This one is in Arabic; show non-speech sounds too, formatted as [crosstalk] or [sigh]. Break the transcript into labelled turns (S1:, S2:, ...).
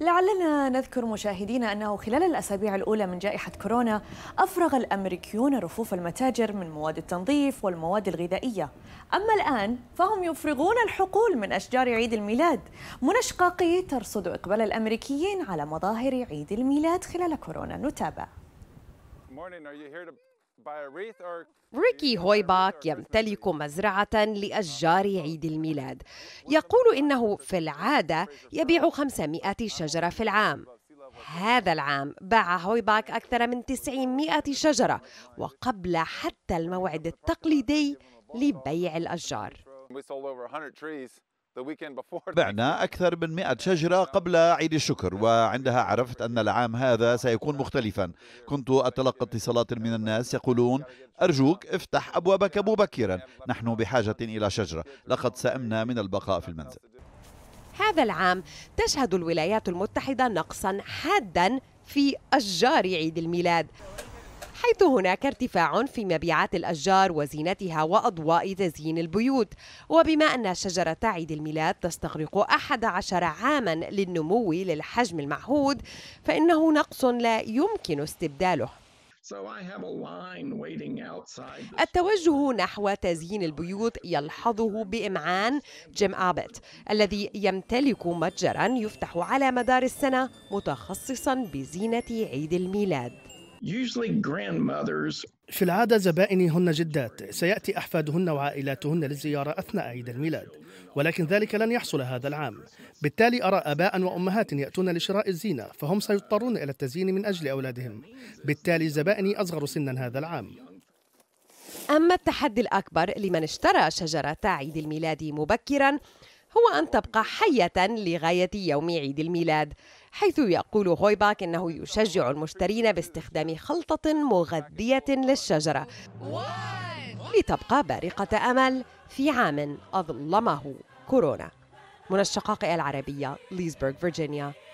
S1: لعلنا نذكر مشاهدينا أنه خلال الأسابيع الأولى من جائحة كورونا أفرغ الأمريكيون رفوف المتاجر من مواد التنظيف والمواد الغذائية أما الآن فهم يفرغون الحقول من أشجار عيد الميلاد منى شقاقي ترصد إقبال الأمريكيين على مظاهر عيد الميلاد خلال كورونا نتابع ريكي هويباك يمتلك مزرعة لأشجار عيد الميلاد يقول إنه في العادة يبيع 500 شجرة في العام هذا العام باع هويباك أكثر من 900 شجرة وقبل حتى الموعد التقليدي لبيع الأشجار
S2: [laughs] بعنا أكثر من 100 شجرة قبل عيد الشكر وعندها عرفت أن العام هذا سيكون مختلفا كنت أتلقى اتصالات من الناس يقولون أرجوك افتح أبوابك مبكرا نحن بحاجة إلى شجرة لقد سئمنا من البقاء في المنزل
S1: هذا العام تشهد الولايات المتحدة نقصا حادا في أشجار عيد الميلاد حيث هناك ارتفاع في مبيعات الأشجار وزينتها وأضواء تزيين البيوت وبما أن شجرة عيد الميلاد تستغرق أحد عشر عاما للنمو للحجم المعهود فإنه نقص لا يمكن استبداله التوجه نحو تزيين البيوت يلحظه بإمعان جيم آبت الذي يمتلك متجرا يفتح على مدار السنة متخصصا بزينة عيد الميلاد
S3: في العادة زبائني هن جدات سيأتي أحفادهن وعائلاتهن للزيارة أثناء عيد الميلاد ولكن ذلك لن يحصل هذا العام بالتالي أرى أباء وأمهات يأتون لشراء الزينة فهم سيضطرون إلى التزيين من أجل أولادهم بالتالي زبائني أصغر سنا هذا العام أما التحدي
S1: الأكبر لمن اشترى شجرة عيد الميلاد مبكرا هو أن تبقى حية لغاية يوم عيد الميلاد حيث يقول غويباك إنه يشجع المشترين باستخدام خلطة مغذية للشجرة لتبقى بارقة أمل في عام أظلمه كورونا من الشقائق العربية ليزبورغ فيرجينيا